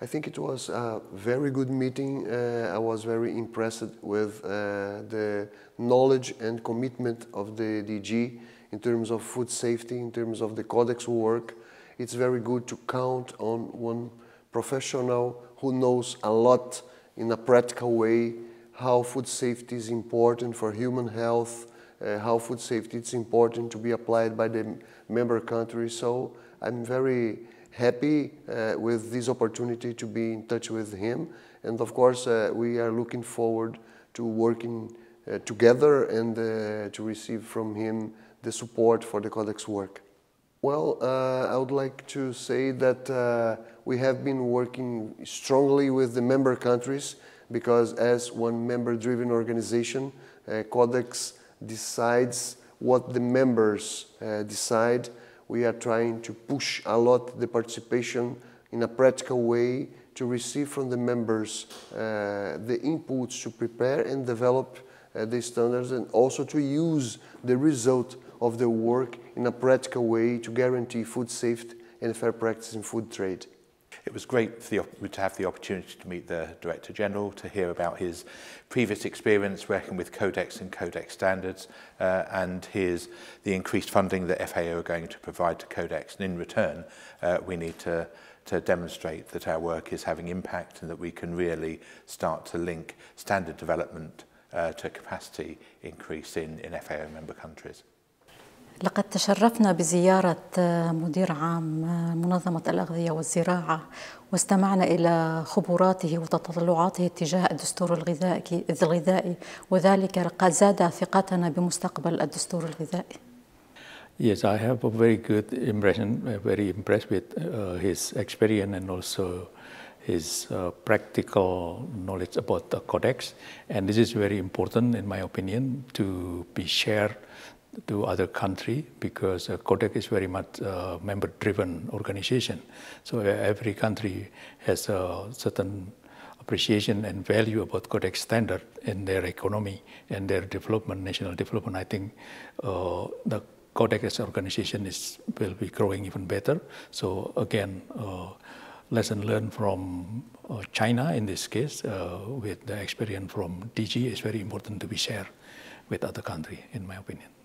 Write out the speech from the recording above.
I think it was a very good meeting. Uh, I was very impressed with uh, the knowledge and commitment of the DG in terms of food safety, in terms of the codex work. It's very good to count on one professional who knows a lot in a practical way how food safety is important for human health, uh, how food safety is important to be applied by the member countries. So I'm very happy uh, with this opportunity to be in touch with him. And of course, uh, we are looking forward to working uh, together and to receive from him the support for the Codex work. Well, uh, I would like to say that uh, we have been working strongly with the member countries because as one member-driven organization, uh, Codex decides what the members decide we are trying to push a lot the participation in a practical way to receive from the members uh, the inputs to prepare and develop uh, the standards and also to use the result of the work in a practical way to guarantee food safety and fair practice in food trade. It was great for the, to have the opportunity to meet the Director General, to hear about his previous experience working with Codex and Codex standards, uh, and his the increased funding that FAO are going to provide to Codex. And in return, uh, we need to to demonstrate that our work is having impact and that we can really start to link standard development uh, to capacity increase in, in FAO member countries. لقد تشرفنا بزيارة مدير عام منظمة الأغذية والزراعة واستمعنا إلى خبراته وتطلعاته تجاه الدستور الغذائي, الغذائي وذلك قد زاد ثقتنا بمستقبل الدستور الغذائي. Yes, I have a very good impression, very impressed with uh, his experience and also his uh, practical knowledge about the codex. And this is very important, in my opinion, to be shared to other country because uh, is very much uh, member-driven organization. So uh, every country has a certain appreciation and value about Codec standard in their economy and their development, national development. I think uh, the Codec as organization is will be growing even better. So again, uh, lesson learned from uh, China in this case with the experience from DG is very important to be shared with other country, in my opinion.